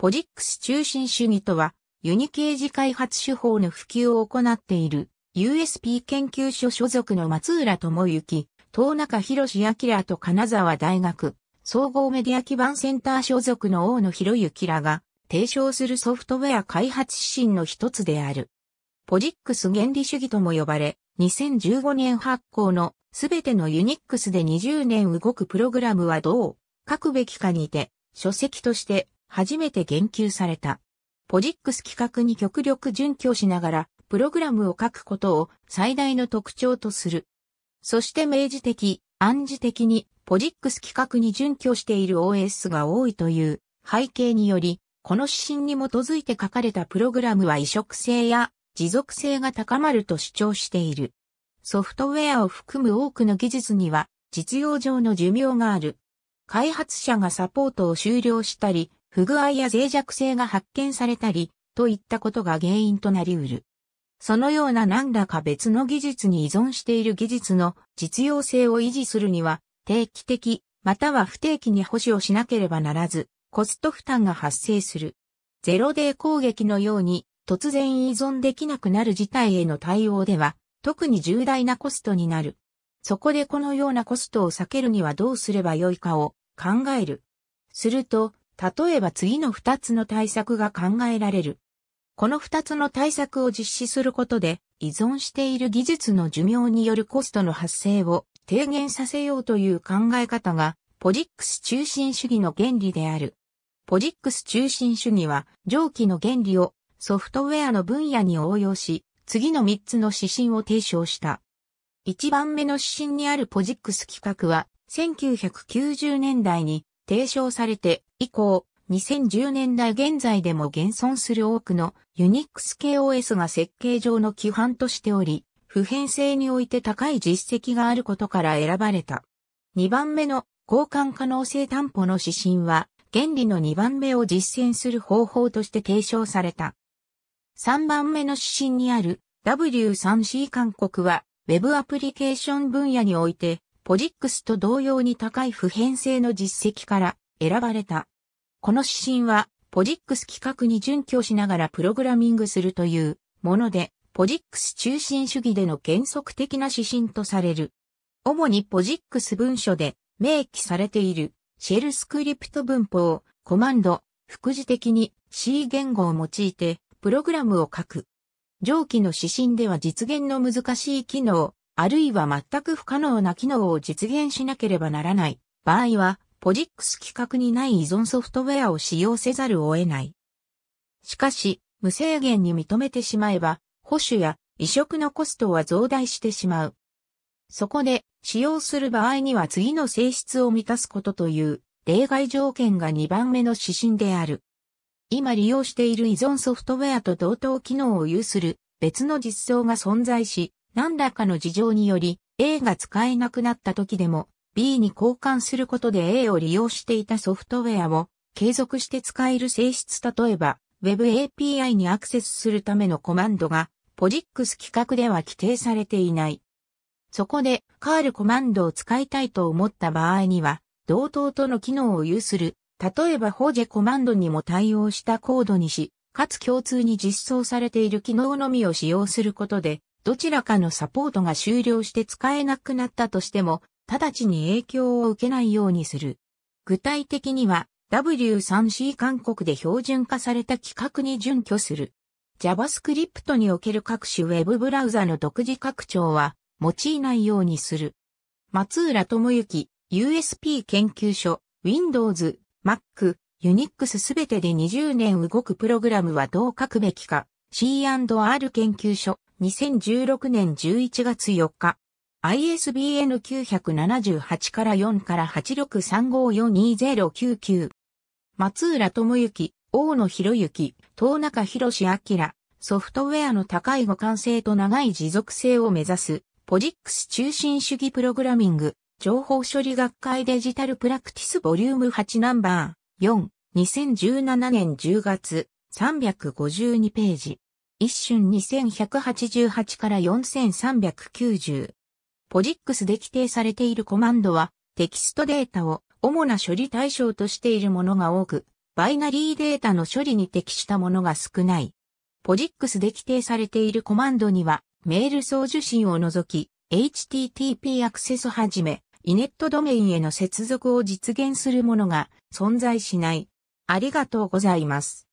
ポジックス中心主義とは、ユニケージ開発手法の普及を行っている、USP 研究所所属の松浦智之、東中博志明と金沢大学、総合メディア基盤センター所属の大野博之らが、提唱するソフトウェア開発指針の一つである。ポジックス原理主義とも呼ばれ、2015年発行のすべてのユニックスで20年動くプログラムはどう書くべきかにて、書籍として初めて言及された。ポジックス企画に極力準拠しながら、プログラムを書くことを最大の特徴とする。そして明示的、暗示的に、ポジックス企画に準拠している OS が多いという背景により、この指針に基づいて書かれたプログラムは移植性や持続性が高まると主張している。ソフトウェアを含む多くの技術には実用上の寿命がある。開発者がサポートを終了したり、不具合や脆弱性が発見されたり、といったことが原因となりうる。そのような何らか別の技術に依存している技術の実用性を維持するには、定期的、または不定期に保守をしなければならず、コスト負担が発生する。ゼロデー攻撃のように突然依存できなくなる事態への対応では、特に重大なコストになる。そこでこのようなコストを避けるにはどうすればよいかを考える。すると、例えば次の2つの対策が考えられる。この2つの対策を実施することで、依存している技術の寿命によるコストの発生を低減させようという考え方が、ポジックス中心主義の原理である。ポジックス中心主義は、上記の原理をソフトウェアの分野に応用し、次の3つの指針を提唱した。1番目の指針にあるポジックス企画は、1990年代に提唱されて以降、2010年代現在でも現存する多くのユニックス系 OS が設計上の規範としており、普遍性において高い実績があることから選ばれた。2番目の交換可能性担保の指針は、原理の2番目を実践する方法として提唱された。3番目の指針にある W3C 勧告は、Web アプリケーション分野において、POSIX と同様に高い普遍性の実績から選ばれた。この指針は、ポジックス規格に準拠しながらプログラミングするというもので、ポジックス中心主義での原則的な指針とされる。主にポジックス文書で明記されているシェルスクリプト文法、コマンド、副次的に C 言語を用いてプログラムを書く。上記の指針では実現の難しい機能、あるいは全く不可能な機能を実現しなければならない場合は、ポジックス規格にない依存ソフトウェアを使用せざるを得ない。しかし、無制限に認めてしまえば、保守や移植のコストは増大してしまう。そこで、使用する場合には次の性質を満たすことという、例外条件が2番目の指針である。今利用している依存ソフトウェアと同等機能を有する別の実装が存在し、何らかの事情により A が使えなくなった時でも B に交換することで A を利用していたソフトウェアを継続して使える性質例えば Web API にアクセスするためのコマンドが POSIX 規格では規定されていない。そこでカールコマンドを使いたいと思った場合には同等との機能を有する例えばホジェコマンドにも対応したコードにし、かつ共通に実装されている機能のみを使用することで、どちらかのサポートが終了して使えなくなったとしても、直ちに影響を受けないようにする。具体的には W3C 韓国で標準化された規格に準拠する。JavaScript における各種 Web ブラウザの独自拡張は用いないようにする。松浦智之、USP 研究所、Windows、Mac、Unix すべてで20年動くプログラムはどう書くべきか、C&R 研究所、2016年11月4日。ISBN 978から4から863542099。松浦智之、大野博之、東中博士明、ソフトウェアの高い互換性と長い持続性を目指す、ポジックス中心主義プログラミング、情報処理学会デジタルプラクティスボリューム8ナンバー4、2017年10月、352ページ。一瞬2188から4390。ポジックスで規定されているコマンドは、テキストデータを主な処理対象としているものが多く、バイナリーデータの処理に適したものが少ない。ポジックスで規定されているコマンドには、メール送受信を除き、http アクセスはじめ、イネットドメインへの接続を実現するものが存在しない。ありがとうございます。